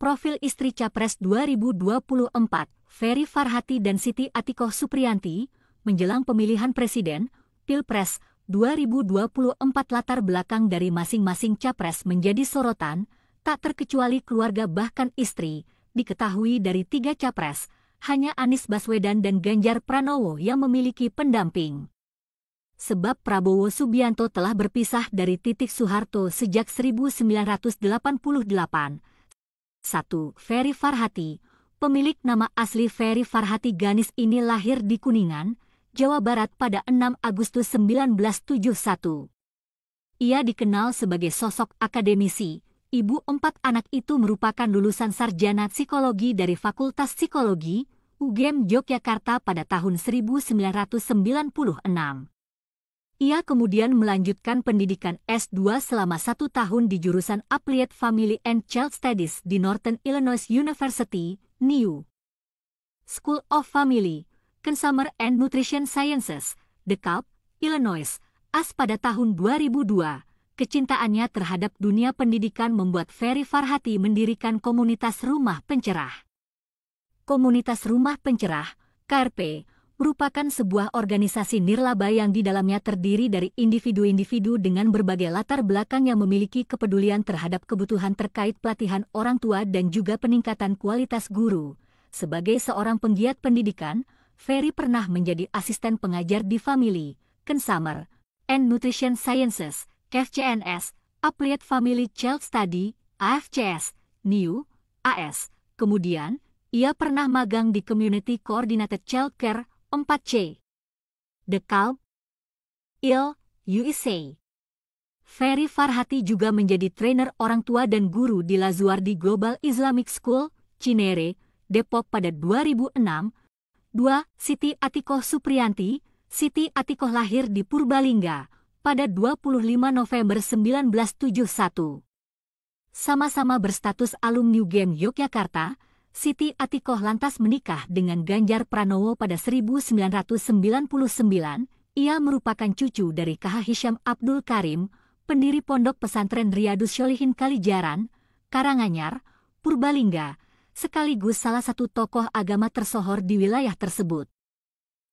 profil istri Capres 2024, Ferry Farhati dan Siti Atikoh Supriyanti, menjelang pemilihan presiden, Pilpres 2024 latar belakang dari masing-masing Capres menjadi sorotan, tak terkecuali keluarga bahkan istri, diketahui dari tiga Capres, hanya Anies Baswedan dan Ganjar Pranowo yang memiliki pendamping sebab Prabowo Subianto telah berpisah dari titik Soeharto sejak 1988 1. Ferry Farhati Pemilik nama asli Ferry Farhati Ganis ini lahir di Kuningan, Jawa Barat pada 6 Agustus 1971. Ia dikenal sebagai sosok akademisi. Ibu empat anak itu merupakan lulusan sarjana psikologi dari Fakultas Psikologi, UGM e Yogyakarta pada tahun 1996. Ia kemudian melanjutkan pendidikan S2 selama satu tahun di jurusan Applied Family and Child Studies di Northern Illinois University, NIU. School of Family, Consumer and Nutrition Sciences, DeKalb, Illinois, AS pada tahun 2002. Kecintaannya terhadap dunia pendidikan membuat Ferry Farhati mendirikan komunitas rumah pencerah. Komunitas rumah pencerah, KRP, merupakan sebuah organisasi nirlaba yang di dalamnya terdiri dari individu-individu dengan berbagai latar belakang yang memiliki kepedulian terhadap kebutuhan terkait pelatihan orang tua dan juga peningkatan kualitas guru. Sebagai seorang penggiat pendidikan, Ferry pernah menjadi asisten pengajar di Family, Kensamer, and Nutrition Sciences, KFCNS, Applied Family Child Study, AFCS, NIU, AS. Kemudian, ia pernah magang di Community Coordinated Child Care 4C. The Calm, Il, USA. Ferry Farhati juga menjadi trainer orang tua dan guru di Lazuardi Global Islamic School, Cinere, Depok pada 2006. 2. Siti Atikoh Supriyanti, Siti Atikoh lahir di Purbalingga pada 25 November 1971. Sama-sama berstatus alumni UGM Yogyakarta, Siti Atikoh lantas menikah dengan Ganjar Pranowo pada 1999. Ia merupakan cucu dari KH Hisham Abdul Karim, pendiri pondok pesantren Riyadus Sholihin Kalijaran, Karanganyar, Purbalingga, sekaligus salah satu tokoh agama tersohor di wilayah tersebut.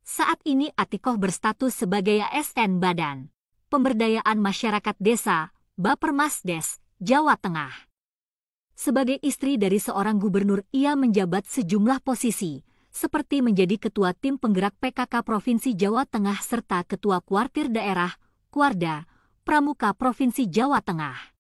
Saat ini Atikoh berstatus sebagai ASN Badan Pemberdayaan Masyarakat Desa, Bapermasdes, Jawa Tengah. Sebagai istri dari seorang gubernur, ia menjabat sejumlah posisi, seperti menjadi ketua tim penggerak PKK Provinsi Jawa Tengah serta ketua kuartir daerah, Kuarda, Pramuka Provinsi Jawa Tengah.